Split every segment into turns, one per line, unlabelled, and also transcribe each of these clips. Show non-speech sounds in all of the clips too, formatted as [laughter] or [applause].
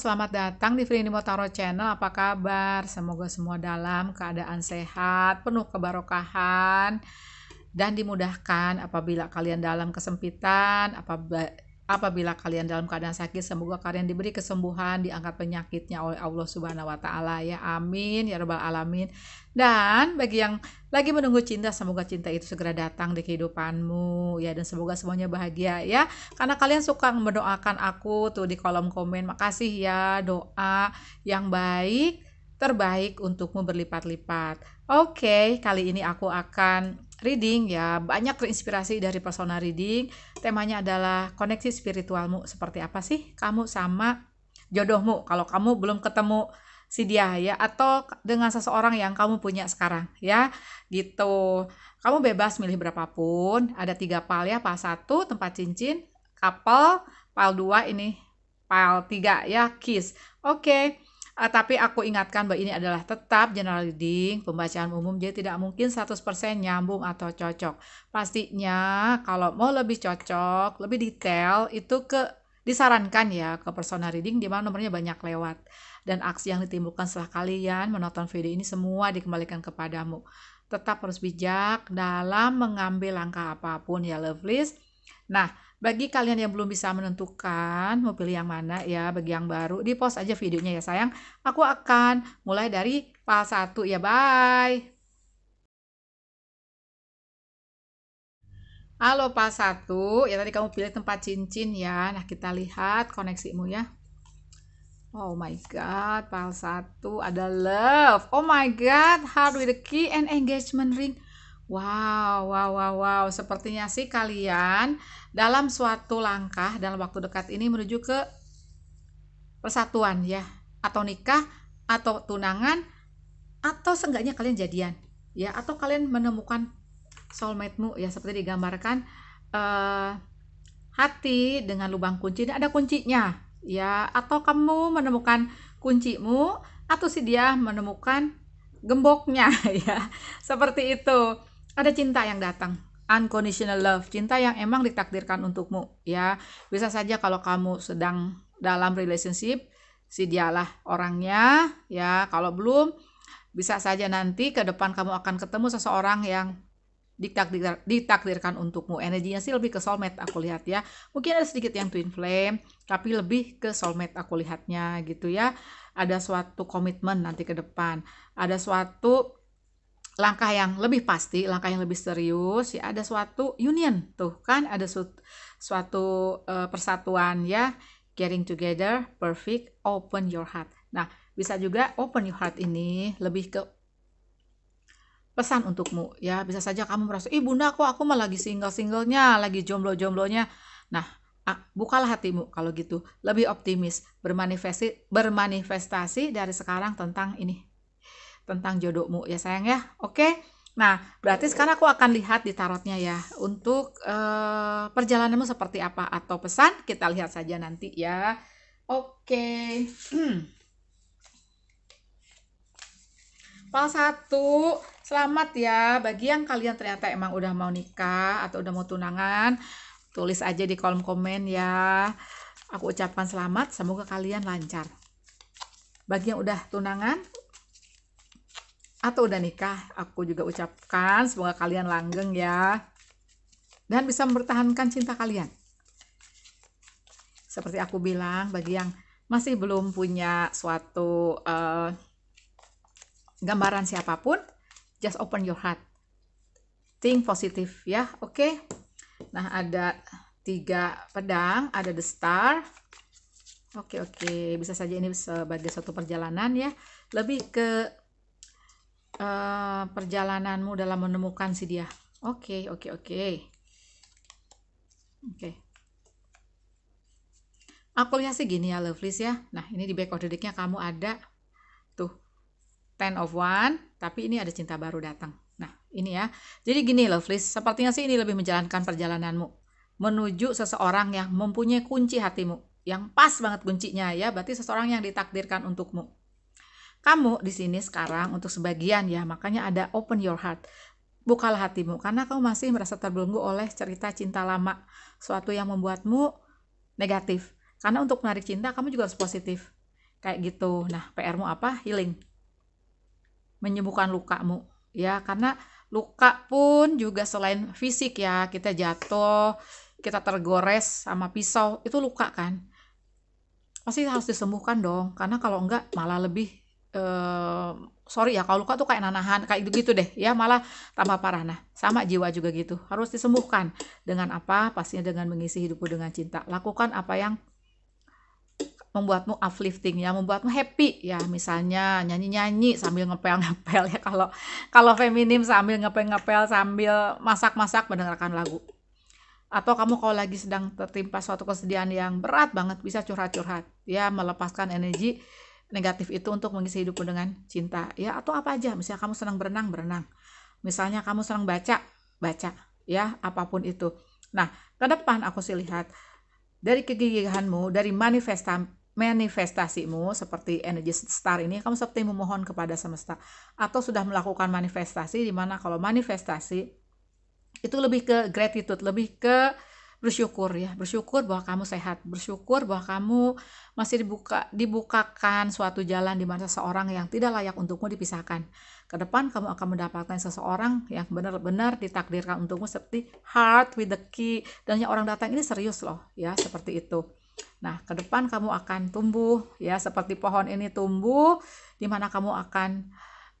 selamat datang di Frini Motaro Channel. Apa kabar? Semoga semua dalam keadaan sehat, penuh kebarokahan, dan dimudahkan apabila kalian dalam kesempitan, apabila Apabila kalian dalam keadaan sakit, semoga kalian diberi kesembuhan, diangkat penyakitnya oleh Allah Subhanahu wa taala ya. Amin ya rabbal alamin. Dan bagi yang lagi menunggu cinta, semoga cinta itu segera datang di kehidupanmu ya dan semoga semuanya bahagia ya. Karena kalian suka mendoakan aku tuh di kolom komen. Makasih ya doa yang baik terbaik untukmu berlipat-lipat. Oke, okay, kali ini aku akan reading ya banyak terinspirasi dari personal reading. Temanya adalah koneksi spiritualmu seperti apa sih kamu sama jodohmu kalau kamu belum ketemu si dia ya atau dengan seseorang yang kamu punya sekarang ya gitu. Kamu bebas milih berapapun, ada tiga pal ya, pal satu tempat cincin, couple, pal dua ini pal tiga ya kiss. Oke. Okay. Uh, tapi aku ingatkan bahwa ini adalah tetap general reading, pembacaan umum, jadi tidak mungkin 100% nyambung atau cocok. Pastinya kalau mau lebih cocok, lebih detail, itu ke disarankan ya ke personal reading di mana nomornya banyak lewat dan aksi yang ditimbulkan setelah kalian menonton video ini semua dikembalikan kepadamu. Tetap harus bijak dalam mengambil langkah apapun ya lovelies. Nah, bagi kalian yang belum bisa menentukan mau pilih yang mana ya, bagi yang baru, di post aja videonya ya sayang. Aku akan mulai dari file 1 ya, bye! Halo pas 1, ya tadi kamu pilih tempat cincin ya. Nah, kita lihat koneksimu ya. Oh my god, pas 1 ada love. Oh my god, heart with the key and engagement ring. Wow, wow, wow, wow. Sepertinya sih kalian dalam suatu langkah dalam waktu dekat ini menuju ke persatuan ya, atau nikah, atau tunangan, atau seenggaknya kalian jadian ya, atau kalian menemukan soulmate-mu ya seperti digambarkan uh, hati dengan lubang kunci dan ada kuncinya ya, atau kamu menemukan kuncimu atau si dia menemukan gemboknya [laughs] ya. Seperti itu ada cinta yang datang unconditional love, cinta yang emang ditakdirkan untukmu ya. Bisa saja kalau kamu sedang dalam relationship, si dialah orangnya ya. Kalau belum bisa saja nanti ke depan kamu akan ketemu seseorang yang ditakdir, ditakdirkan untukmu. Energinya sih lebih ke soulmate aku lihat ya. Mungkin ada sedikit yang twin flame, tapi lebih ke soulmate aku lihatnya gitu ya. Ada suatu komitmen nanti ke depan, ada suatu langkah yang lebih pasti, langkah yang lebih serius, ya ada suatu union tuh kan, ada su suatu uh, persatuan ya, getting together, perfect, open your heart. Nah, bisa juga open your heart ini lebih ke pesan untukmu ya bisa saja kamu merasa ih bunda aku aku malah lagi single singlenya lagi jomblo jomblonya nah ah, bukalah hatimu kalau gitu lebih optimis bermanifestasi bermanifestasi dari sekarang tentang ini tentang jodohmu ya sayang ya. Oke. Nah, berarti sekarang aku akan lihat di tarotnya ya untuk uh, perjalananmu seperti apa atau pesan kita lihat saja nanti ya. Oke. Hmm. [clears throat] Pal satu selamat ya bagi yang kalian ternyata emang udah mau nikah atau udah mau tunangan, tulis aja di kolom komen ya. Aku ucapkan selamat, semoga kalian lancar. Bagi yang udah tunangan, atau udah nikah, aku juga ucapkan semoga kalian langgeng ya dan bisa mempertahankan cinta kalian. Seperti aku bilang, bagi yang masih belum punya suatu uh, gambaran siapapun, just open your heart, think positif ya, oke? Okay? Nah ada tiga pedang, ada the star. Oke okay, oke, okay. bisa saja ini sebagai suatu perjalanan ya, lebih ke Eh, perjalananmu dalam menemukan si dia. Oke, okay, oke, okay, oke. Okay. Oke. Okay. Aku lihat sih gini ya, lovelies ya. Nah, ini di back of the deck-nya kamu ada tuh ten of one, tapi ini ada cinta baru datang. Nah, ini ya. Jadi gini lovelies, sepertinya sih ini lebih menjalankan perjalananmu menuju seseorang yang mempunyai kunci hatimu, yang pas banget kuncinya ya, berarti seseorang yang ditakdirkan untukmu. Kamu di sini sekarang untuk sebagian ya, makanya ada open your heart. Bukalah hatimu karena kamu masih merasa terbelenggu oleh cerita cinta lama, suatu yang membuatmu negatif. Karena untuk menarik cinta kamu juga harus positif. Kayak gitu. Nah, PR-mu apa? Healing. Menyembuhkan lukamu ya, karena luka pun juga selain fisik ya, kita jatuh, kita tergores sama pisau, itu luka kan? Pasti harus disembuhkan dong, karena kalau enggak malah lebih eh, sorry ya kalau luka tuh kayak nanahan kayak gitu, gitu deh ya malah tambah parah nah sama jiwa juga gitu harus disembuhkan dengan apa pastinya dengan mengisi hidupku dengan cinta lakukan apa yang membuatmu uplifting ya membuatmu happy ya misalnya nyanyi nyanyi sambil ngepel ngepel ya kalau kalau feminim sambil ngepel ngepel sambil masak masak mendengarkan lagu atau kamu kalau lagi sedang tertimpa suatu kesedihan yang berat banget bisa curhat curhat ya melepaskan energi negatif itu untuk mengisi hidupmu dengan cinta ya atau apa aja misalnya kamu senang berenang berenang misalnya kamu senang baca baca ya apapun itu nah ke depan aku sih lihat dari kegigihanmu dari manifesta manifestasimu seperti energi star ini kamu seperti memohon kepada semesta atau sudah melakukan manifestasi dimana kalau manifestasi itu lebih ke gratitude lebih ke bersyukur ya bersyukur bahwa kamu sehat bersyukur bahwa kamu masih dibuka dibukakan suatu jalan di mana seseorang yang tidak layak untukmu dipisahkan ke depan kamu akan mendapatkan seseorang yang benar-benar ditakdirkan untukmu seperti heart with the key dan yang orang datang ini serius loh ya seperti itu Nah, ke depan kamu akan tumbuh ya seperti pohon ini tumbuh di mana kamu akan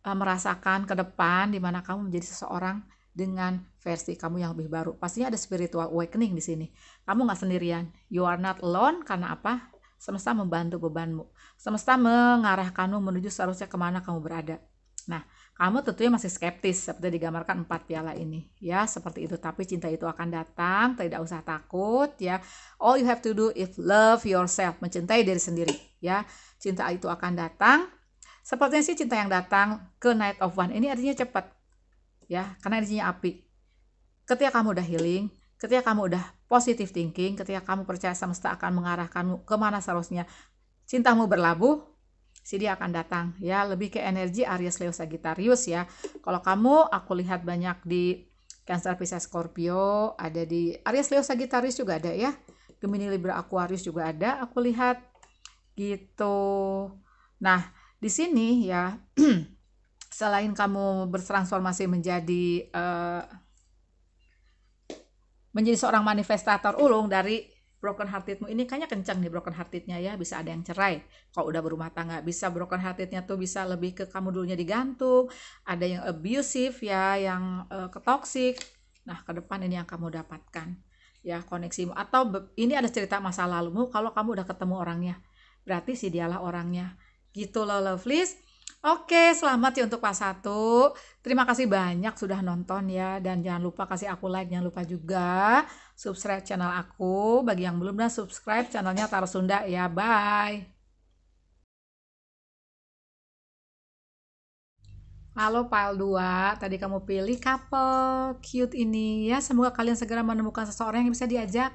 eh, merasakan ke depan di mana kamu menjadi seseorang dengan versi kamu yang lebih baru. Pastinya ada spiritual awakening di sini. Kamu nggak sendirian. You are not alone karena apa? Semesta membantu bebanmu. Semesta mengarahkanmu menuju seharusnya kemana kamu berada. Nah, kamu tentunya masih skeptis seperti digambarkan empat piala ini. Ya, seperti itu. Tapi cinta itu akan datang, tidak usah takut ya. All you have to do is love yourself, mencintai diri sendiri ya. Cinta itu akan datang. Sepertinya sih cinta yang datang ke Night of One ini artinya cepat ya karena energinya api ketika kamu udah healing ketika kamu udah positive thinking ketika kamu percaya semesta akan mengarahkanmu kemana seharusnya cintamu berlabuh si dia akan datang ya lebih ke energi Aries Leo Sagittarius ya kalau kamu aku lihat banyak di Cancer Pisces Scorpio ada di Aries Leo Sagittarius juga ada ya Gemini Libra Aquarius juga ada aku lihat gitu nah di sini ya [clears throat] selain kamu bertransformasi menjadi uh, menjadi seorang manifestator ulung dari broken heartedmu ini kayaknya kencang nih broken heartednya ya bisa ada yang cerai kalau udah berumah tangga bisa broken heartednya tuh bisa lebih ke kamu dulunya digantung ada yang abusive ya yang uh, eh, ketoksik nah ke depan ini yang kamu dapatkan ya koneksimu atau ini ada cerita masa lalumu kalau kamu udah ketemu orangnya berarti si dialah orangnya gitu loh lovelies Oke, selamat ya untuk pas 1. Terima kasih banyak sudah nonton ya. Dan jangan lupa kasih aku like, jangan lupa juga subscribe channel aku. Bagi yang belum dan subscribe channelnya Taro Sunda ya. Bye. Halo file 2, tadi kamu pilih couple cute ini ya. Semoga kalian segera menemukan seseorang yang bisa diajak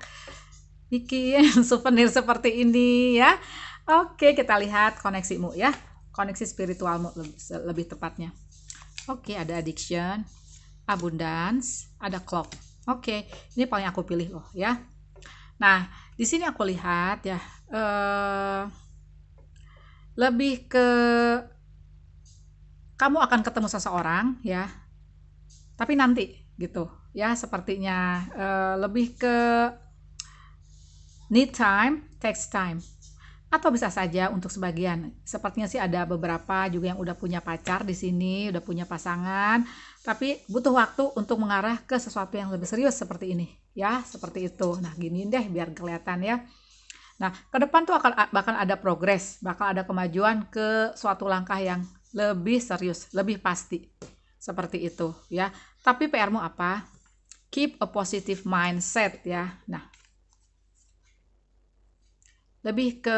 bikin [laughs] souvenir seperti ini ya. Oke, kita lihat koneksimu ya koneksi spiritualmu lebih tepatnya. Oke, okay, ada addiction, abundance, ada clock. Oke, okay, ini paling aku pilih loh ya. Nah, di sini aku lihat ya uh, lebih ke kamu akan ketemu seseorang ya. Tapi nanti gitu ya sepertinya uh, lebih ke need time takes time atau bisa saja untuk sebagian. Sepertinya sih ada beberapa juga yang udah punya pacar di sini, udah punya pasangan, tapi butuh waktu untuk mengarah ke sesuatu yang lebih serius seperti ini, ya, seperti itu. Nah, gini deh biar kelihatan ya. Nah, ke depan tuh akan bahkan ada progres, bakal ada kemajuan ke suatu langkah yang lebih serius, lebih pasti. Seperti itu, ya. Tapi PR-mu apa? Keep a positive mindset ya. Nah, lebih ke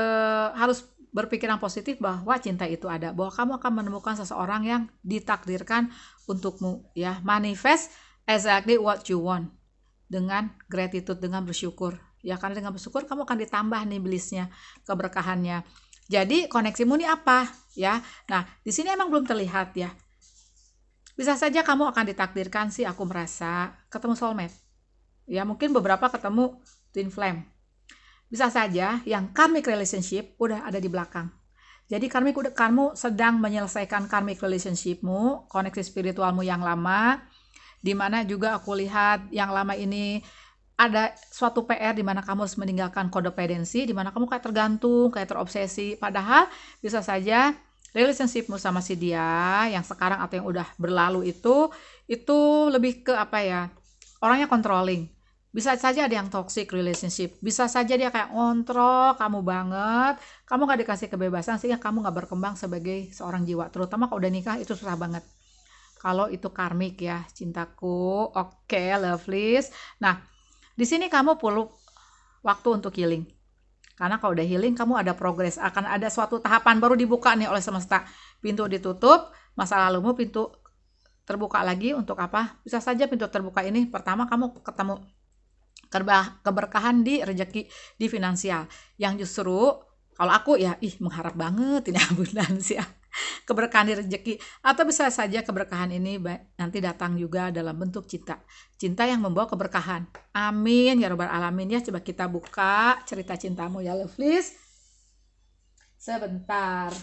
harus berpikiran positif bahwa cinta itu ada bahwa kamu akan menemukan seseorang yang ditakdirkan untukmu ya manifest exactly what you want dengan gratitude dengan bersyukur ya karena dengan bersyukur kamu akan ditambah nih belisnya keberkahannya jadi koneksimu ini apa ya nah di sini emang belum terlihat ya bisa saja kamu akan ditakdirkan sih aku merasa ketemu soulmate ya mungkin beberapa ketemu twin flame bisa saja yang karmic relationship udah ada di belakang. Jadi karmic udah kamu sedang menyelesaikan karmic relationshipmu, koneksi spiritualmu yang lama, di mana juga aku lihat yang lama ini ada suatu PR di mana kamu harus meninggalkan kodependensi, di mana kamu kayak tergantung, kayak terobsesi. Padahal bisa saja relationshipmu sama si dia yang sekarang atau yang udah berlalu itu itu lebih ke apa ya orangnya controlling bisa saja ada yang toxic relationship bisa saja dia kayak ngontrol kamu banget kamu gak dikasih kebebasan sehingga kamu gak berkembang sebagai seorang jiwa terutama kalau udah nikah itu susah banget kalau itu karmik ya cintaku oke okay, lovely nah di sini kamu perlu waktu untuk healing karena kalau udah healing kamu ada progres akan ada suatu tahapan baru dibuka nih oleh semesta pintu ditutup masa lalumu pintu terbuka lagi untuk apa bisa saja pintu terbuka ini pertama kamu ketemu keberkahan di rezeki di finansial yang justru kalau aku ya ih mengharap banget ini [laughs] abundansi ya keberkahan di rezeki atau bisa saja keberkahan ini nanti datang juga dalam bentuk cinta cinta yang membawa keberkahan amin ya robbal alamin ya coba kita buka cerita cintamu ya lovelies sebentar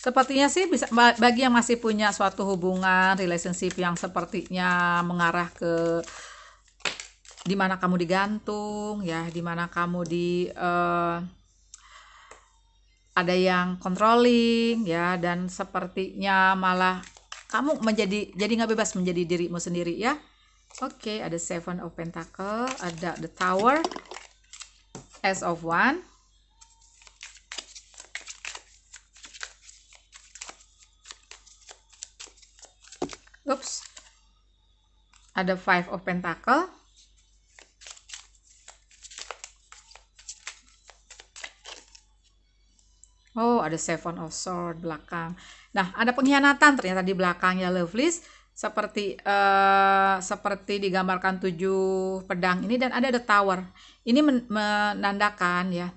Sepertinya sih bisa bagi yang masih punya suatu hubungan relationship yang sepertinya mengarah ke di mana kamu digantung ya, di mana kamu di uh, ada yang controlling ya dan sepertinya malah kamu menjadi jadi nggak bebas menjadi dirimu sendiri ya. Oke, okay, ada Seven of Pentacle, ada The Tower, S of One, Oops. Ada five of pentacle. Oh, ada seven of sword belakang. Nah, ada pengkhianatan ternyata di belakangnya Loveless seperti uh, seperti digambarkan tujuh pedang ini dan ada the tower. Ini men menandakan ya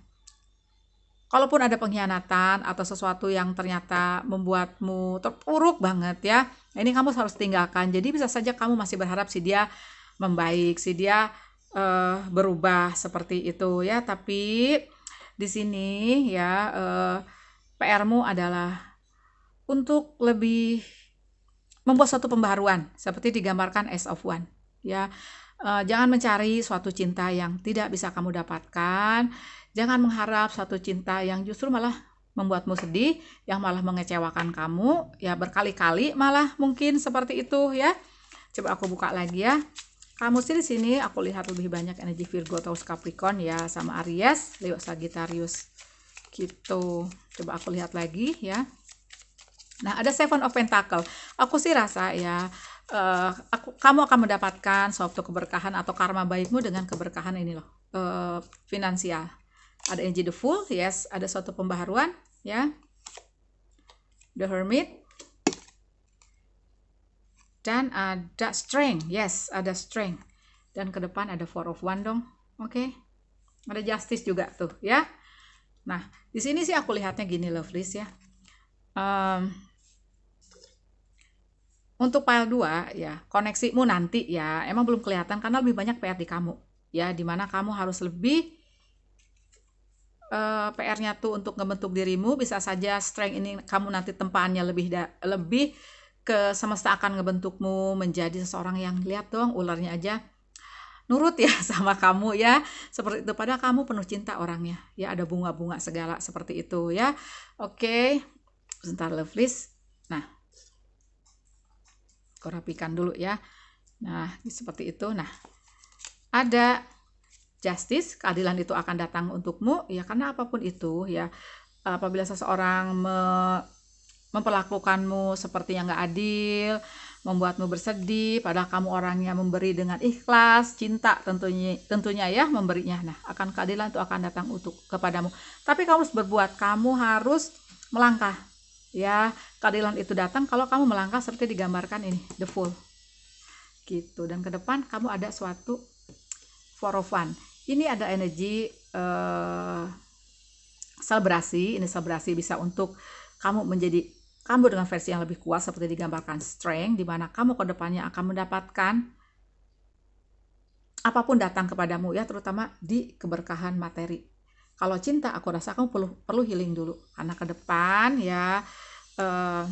kalaupun ada pengkhianatan atau sesuatu yang ternyata membuatmu terpuruk banget ya ini kamu harus tinggalkan. Jadi bisa saja kamu masih berharap si dia membaik, si dia uh, berubah seperti itu ya, tapi di sini ya uh, eh, PR-mu adalah untuk lebih membuat suatu pembaruan, seperti digambarkan S of One ya. Eh, jangan mencari suatu cinta yang tidak bisa kamu dapatkan. Jangan mengharap suatu cinta yang justru malah membuatmu sedih, yang malah mengecewakan kamu, ya berkali-kali malah mungkin seperti itu ya. Coba aku buka lagi ya. Kamu sih di sini aku lihat lebih banyak energi Virgo, atau Capricorn ya sama Aries, Leo, Sagittarius. Gitu. Coba aku lihat lagi ya. Nah, ada Seven of Pentacles. Aku sih rasa ya Uh, aku, kamu akan mendapatkan suatu keberkahan atau karma baikmu dengan keberkahan ini loh uh, finansial ada energy the fool yes ada suatu pembaharuan ya the hermit dan ada strength yes ada strength dan ke depan ada four of one dong oke okay. ada justice juga tuh ya nah di sini sih aku lihatnya gini lovelies ya um, untuk pile 2 ya koneksimu nanti ya emang belum kelihatan karena lebih banyak PR di kamu ya dimana kamu harus lebih uh, eh, PR-nya tuh untuk ngebentuk dirimu bisa saja strength ini kamu nanti tempaannya lebih da, lebih ke semesta akan ngebentukmu menjadi seseorang yang lihat dong ularnya aja nurut ya [laughs] sama kamu ya seperti itu padahal kamu penuh cinta orangnya ya ada bunga-bunga segala seperti itu ya oke okay. sebentar lovelies nah aku rapikan dulu ya nah seperti itu nah ada justice, keadilan itu akan datang untukmu, ya karena apapun itu ya apabila seseorang me memperlakukanmu seperti yang gak adil, membuatmu bersedih, padahal kamu orangnya memberi dengan ikhlas, cinta tentunya tentunya ya memberinya. Nah, akan keadilan itu akan datang untuk kepadamu. Tapi kamu harus berbuat, kamu harus melangkah. Ya, keadilan itu datang kalau kamu melangkah seperti digambarkan ini, the full, Gitu. Dan ke depan kamu ada suatu for fun ini ada energi uh, selebrasi ini selebrasi bisa untuk kamu menjadi kamu dengan versi yang lebih kuat seperti digambarkan strength di mana kamu ke depannya akan mendapatkan apapun datang kepadamu ya terutama di keberkahan materi kalau cinta aku rasa kamu perlu perlu healing dulu karena ke depan ya uh,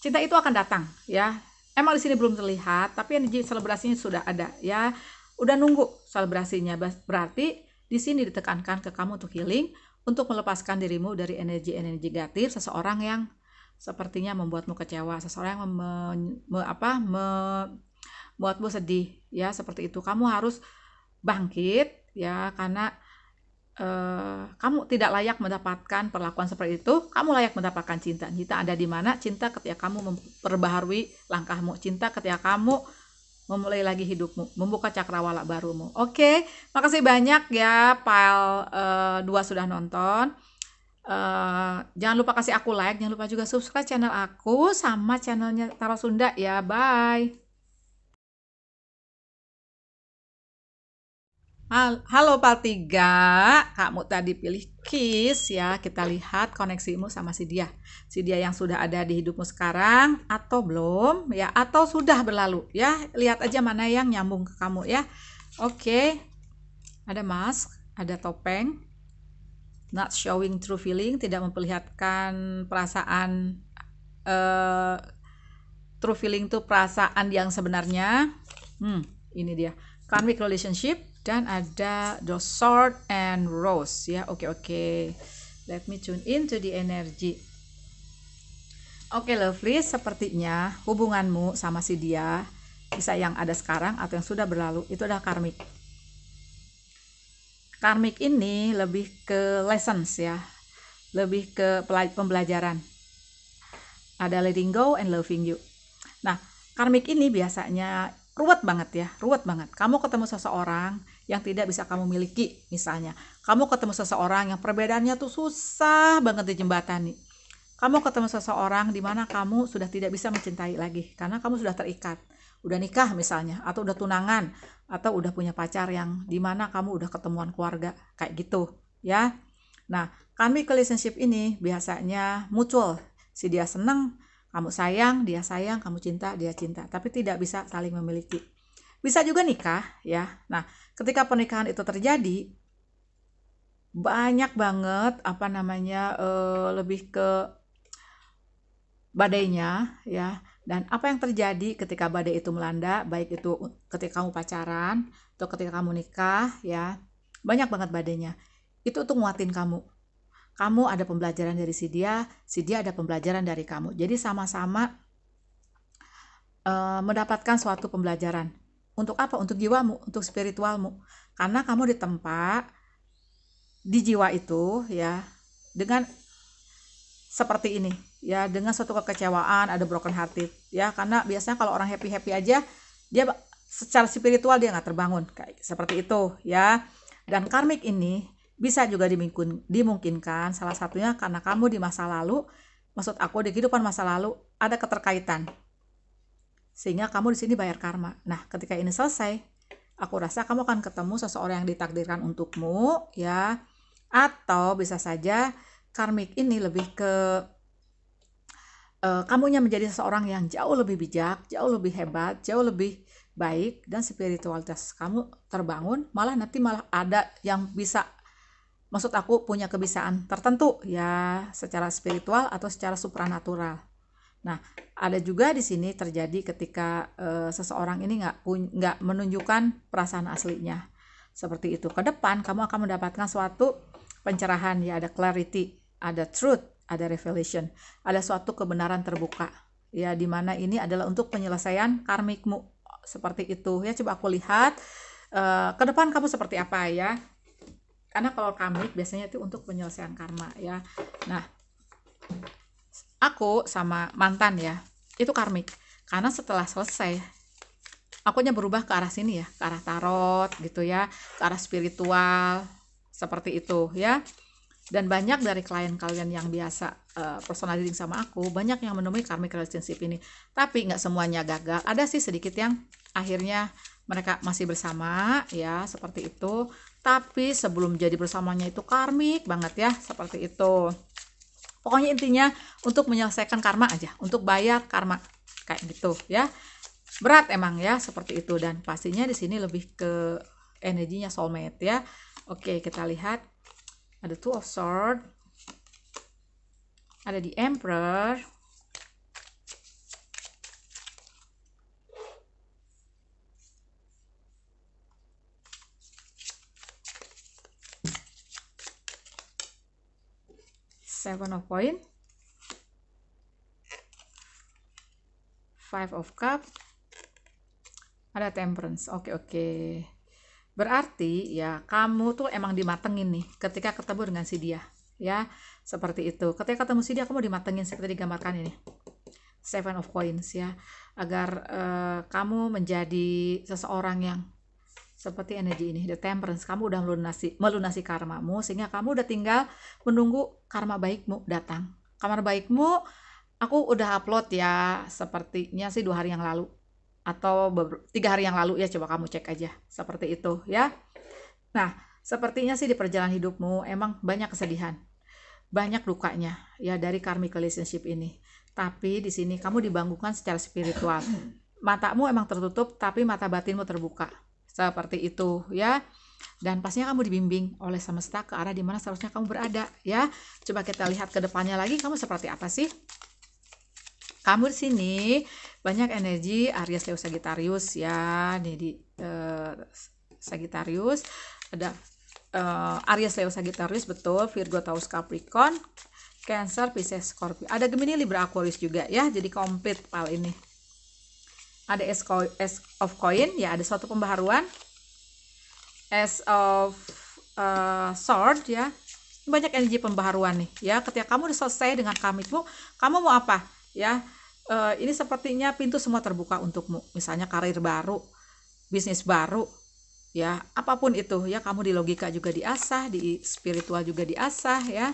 cinta itu akan datang ya emang di sini belum terlihat tapi energi selebrasinya sudah ada ya udah nunggu selebrasinya. Berarti di sini ditekankan ke kamu untuk healing, untuk melepaskan dirimu dari energi-energi negatif seseorang yang sepertinya membuatmu kecewa, seseorang yang me, me, apa membuatmu sedih, ya seperti itu. Kamu harus bangkit, ya karena eh, kamu tidak layak mendapatkan perlakuan seperti itu. Kamu layak mendapatkan cinta. Cinta ada di mana? Cinta ketika kamu memperbaharui langkahmu, cinta ketika kamu memulai lagi hidupmu, membuka cakrawala barumu. Oke, makasih banyak ya file uh, 2 sudah nonton. Uh, jangan lupa kasih aku like, jangan lupa juga subscribe channel aku sama channelnya Tara Sunda ya. Bye. Halo Pak Paltiga, kamu tadi pilih Kiss ya. Kita lihat koneksimu sama si dia. Si dia yang sudah ada di hidupmu sekarang atau belum ya atau sudah berlalu ya. Lihat aja mana yang nyambung ke kamu ya. Oke. Ada mask, ada topeng. Not showing true feeling, tidak memperlihatkan perasaan uh, true feeling itu perasaan yang sebenarnya. Hmm, ini dia. Karmic relationship dan ada the sword and rose ya oke okay, oke okay. let me tune into the energy oke okay, lovely sepertinya hubunganmu sama si dia bisa yang ada sekarang atau yang sudah berlalu itu adalah karmik karmik ini lebih ke lessons ya lebih ke pembelajaran ada letting go and loving you nah karmik ini biasanya ruwet banget ya ruwet banget kamu ketemu seseorang yang tidak bisa kamu miliki misalnya kamu ketemu seseorang yang perbedaannya tuh susah banget di jembatan nih kamu ketemu seseorang di mana kamu sudah tidak bisa mencintai lagi karena kamu sudah terikat udah nikah misalnya atau udah tunangan atau udah punya pacar yang di mana kamu udah ketemuan keluarga kayak gitu ya nah kami ke relationship ini biasanya muncul si dia seneng kamu sayang dia sayang kamu cinta dia cinta tapi tidak bisa saling memiliki bisa juga nikah ya. Nah, ketika pernikahan itu terjadi banyak banget apa namanya uh, lebih ke badainya ya. Dan apa yang terjadi ketika badai itu melanda, baik itu ketika kamu pacaran atau ketika kamu nikah ya. Banyak banget badainya. Itu tuh nguatin kamu. Kamu ada pembelajaran dari si dia, si dia ada pembelajaran dari kamu. Jadi sama-sama uh, mendapatkan suatu pembelajaran. Untuk apa? Untuk jiwamu, untuk spiritualmu. Karena kamu di tempat di jiwa itu ya dengan seperti ini ya dengan suatu kekecewaan ada broken hearted ya karena biasanya kalau orang happy happy aja dia secara spiritual dia nggak terbangun kayak seperti itu ya dan karmik ini bisa juga dimungkin, dimungkinkan salah satunya karena kamu di masa lalu maksud aku di kehidupan masa lalu ada keterkaitan sehingga kamu di sini bayar karma. Nah, ketika ini selesai, aku rasa kamu akan ketemu seseorang yang ditakdirkan untukmu, ya. Atau bisa saja karmik ini lebih ke uh, kamunya menjadi seseorang yang jauh lebih bijak, jauh lebih hebat, jauh lebih baik dan spiritualitas kamu terbangun, malah nanti malah ada yang bisa maksud aku punya kebiasaan tertentu ya secara spiritual atau secara supranatural. Nah, ada juga di sini terjadi ketika e, seseorang ini nggak nggak menunjukkan perasaan aslinya. Seperti itu. Ke depan kamu akan mendapatkan suatu pencerahan ya ada clarity, ada truth, ada revelation, ada suatu kebenaran terbuka. Ya, di mana ini adalah untuk penyelesaian karmikmu. Seperti itu. Ya, coba aku lihat e, ke depan kamu seperti apa ya. Karena kalau karmik biasanya itu untuk penyelesaian karma ya. Nah, aku sama mantan ya itu karmik karena setelah selesai akunya berubah ke arah sini ya ke arah tarot gitu ya ke arah spiritual seperti itu ya dan banyak dari klien kalian yang biasa uh, personal reading sama aku banyak yang menemui karmic relationship ini tapi nggak semuanya gagal ada sih sedikit yang akhirnya mereka masih bersama ya seperti itu tapi sebelum jadi bersamanya itu karmik banget ya seperti itu pokoknya intinya untuk menyelesaikan karma aja untuk bayar karma kayak gitu ya berat emang ya seperti itu dan pastinya di sini lebih ke energinya soulmate ya oke kita lihat ada two of sword ada di emperor seven of coin five of cup ada temperance oke okay, oke okay. berarti ya kamu tuh emang dimatengin nih ketika ketemu dengan si dia ya seperti itu ketika ketemu si dia kamu dimatengin seperti digambarkan ini seven of coins ya agar uh, kamu menjadi seseorang yang seperti energi ini the temperance kamu udah melunasi melunasi karmamu sehingga kamu udah tinggal menunggu karma baikmu datang karma baikmu aku udah upload ya sepertinya sih dua hari yang lalu atau tiga hari yang lalu ya coba kamu cek aja seperti itu ya nah sepertinya sih di perjalanan hidupmu emang banyak kesedihan banyak lukanya ya dari karmic relationship ini tapi di sini kamu dibangunkan secara spiritual matamu emang tertutup tapi mata batinmu terbuka seperti itu ya dan pastinya kamu dibimbing oleh semesta ke arah dimana seharusnya kamu berada ya coba kita lihat ke depannya lagi kamu seperti apa sih kamu di sini banyak energi Aries Leo Sagittarius ya jadi di eh, Sagittarius ada eh, Aries Leo Sagittarius betul Virgo Taurus Capricorn Cancer Pisces Scorpio ada Gemini Libra Aquarius juga ya jadi komplit pal ini ada S, S of coin ya ada suatu pembaharuan S of uh, sword ya banyak energi pembaharuan nih ya ketika kamu udah selesai dengan kamitmu kamu mau apa ya uh, ini sepertinya pintu semua terbuka untukmu misalnya karir baru bisnis baru ya apapun itu ya kamu di logika juga diasah di spiritual juga diasah ya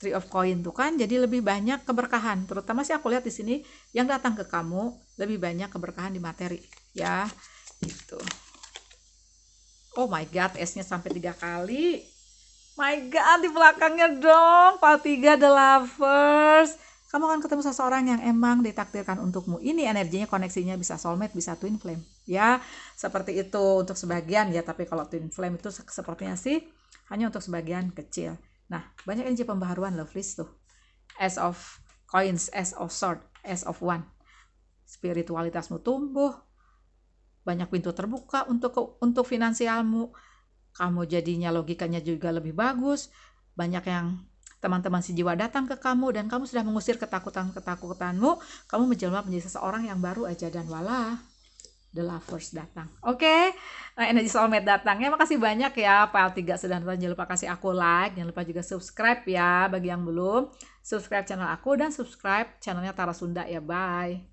Three of Coin tuh kan jadi lebih banyak keberkahan terutama sih aku lihat di sini yang datang ke kamu lebih banyak keberkahan di materi ya gitu oh my god esnya sampai tiga kali my god di belakangnya dong pal tiga the lovers kamu akan ketemu seseorang yang emang ditakdirkan untukmu. Ini energinya koneksinya bisa soulmate, bisa twin flame. Ya, seperti itu untuk sebagian ya, tapi kalau twin flame itu sepertinya sih hanya untuk sebagian kecil. Nah, banyak aja pembaharuan list tuh. As of coins, as of sword, as of one. Spiritualitasmu tumbuh, banyak pintu terbuka untuk untuk finansialmu. Kamu jadinya logikanya juga lebih bagus. Banyak yang teman-teman si jiwa datang ke kamu dan kamu sudah mengusir ketakutan-ketakutanmu, kamu menjelma menjadi seseorang yang baru aja dan walah The Lovers datang. Oke, okay? Nah, eh, Energi Soulmate datang. Ya, makasih banyak ya file 3 nonton. Jangan lupa kasih aku like, jangan lupa juga subscribe ya bagi yang belum. Subscribe channel aku dan subscribe channelnya Tara Sunda ya. Bye.